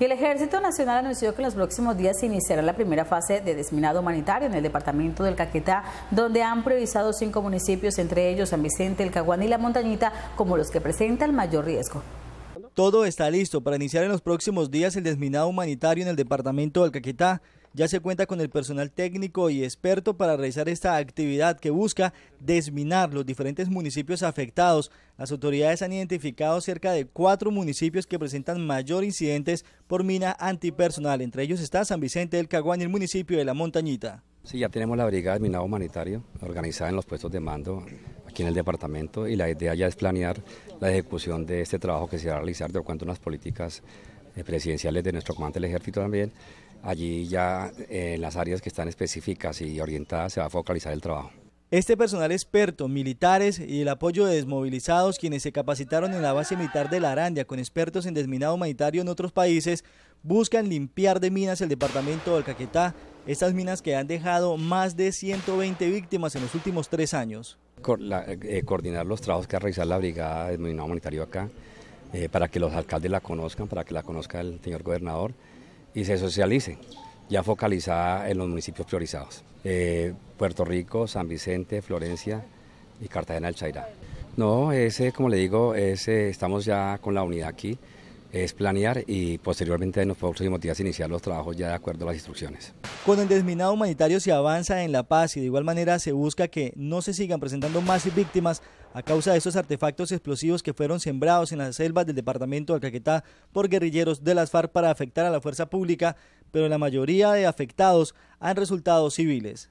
Y el Ejército Nacional anunció que en los próximos días se iniciará la primera fase de desminado humanitario en el departamento del Caquetá, donde han priorizado cinco municipios, entre ellos San Vicente, El Caguán y La Montañita, como los que presentan mayor riesgo. Todo está listo para iniciar en los próximos días el desminado humanitario en el departamento del Caquetá, ya se cuenta con el personal técnico y experto para realizar esta actividad que busca desminar los diferentes municipios afectados. Las autoridades han identificado cerca de cuatro municipios que presentan mayor incidentes por mina antipersonal. Entre ellos está San Vicente del Caguán y el municipio de La Montañita. Sí, ya tenemos la brigada de minado humanitario organizada en los puestos de mando aquí en el departamento y la idea ya es planear la ejecución de este trabajo que se va a realizar de acuerdo a unas políticas eh, presidenciales de nuestro comandante del ejército también Allí ya eh, en las áreas que están específicas y orientadas se va a focalizar el trabajo. Este personal experto, militares y el apoyo de desmovilizados quienes se capacitaron en la base militar de La Arandia con expertos en desminado humanitario en otros países, buscan limpiar de minas el departamento del Caquetá, estas minas que han dejado más de 120 víctimas en los últimos tres años. Eh, eh, coordinar los trabajos que ha realizado la Brigada de Desminado Humanitario acá, para que los alcaldes la conozcan, para que la conozca el señor gobernador, y se socialicen, ya focalizada en los municipios priorizados. Eh, Puerto Rico, San Vicente, Florencia y Cartagena del Chairá. No, ese, como le digo, ese, estamos ya con la unidad aquí es planear y posteriormente en los próximos días iniciar los trabajos ya de acuerdo a las instrucciones. Con el desminado humanitario se avanza en la paz y de igual manera se busca que no se sigan presentando más víctimas a causa de esos artefactos explosivos que fueron sembrados en las selvas del departamento de Caquetá por guerrilleros de las FARC para afectar a la fuerza pública, pero la mayoría de afectados han resultado civiles.